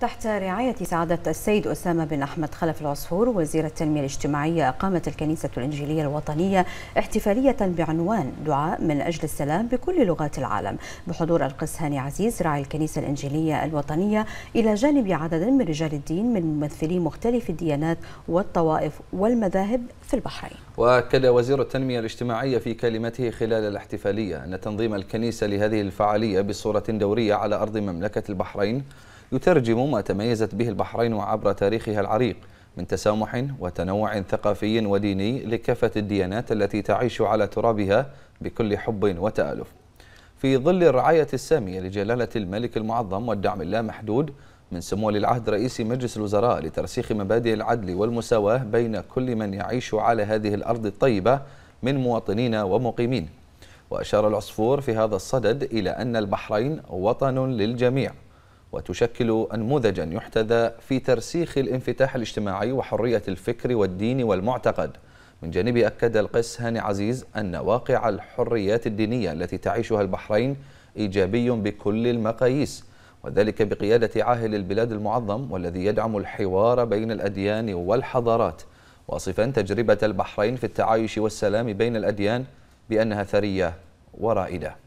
تحت رعاية سعادة السيد أسامة بن أحمد خلف العصفور وزير التنمية الاجتماعية أقامت الكنيسة الإنجيلية الوطنية احتفالية بعنوان دعاء من أجل السلام بكل لغات العالم بحضور القس هاني عزيز راعي الكنيسة الإنجيلية الوطنية إلى جانب عدد من رجال الدين من ممثلي مختلف الديانات والطوائف والمذاهب في البحرين وأكد وزير التنمية الاجتماعية في كلمته خلال الاحتفالية أن تنظيم الكنيسة لهذه الفعالية بصورة دورية على أرض مملكة البحرين يترجم ما تميزت به البحرين عبر تاريخها العريق من تسامح وتنوع ثقافي وديني لكافة الديانات التي تعيش على ترابها بكل حب وتآلف في ظل الرعاية السامية لجلالة الملك المعظم والدعم اللامحدود من سمو ولي العهد رئيس مجلس الوزراء لترسيخ مبادئ العدل والمساواة بين كل من يعيش على هذه الأرض الطيبة من مواطنين ومقيمين وأشار العصفور في هذا الصدد إلى أن البحرين وطن للجميع وتشكل أنموذجا يحتذى في ترسيخ الانفتاح الاجتماعي وحرية الفكر والدين والمعتقد من جانب أكد القس هاني عزيز أن واقع الحريات الدينية التي تعيشها البحرين إيجابي بكل المقاييس وذلك بقيادة عاهل البلاد المعظم والذي يدعم الحوار بين الأديان والحضارات واصفا تجربة البحرين في التعايش والسلام بين الأديان بأنها ثرية ورائدة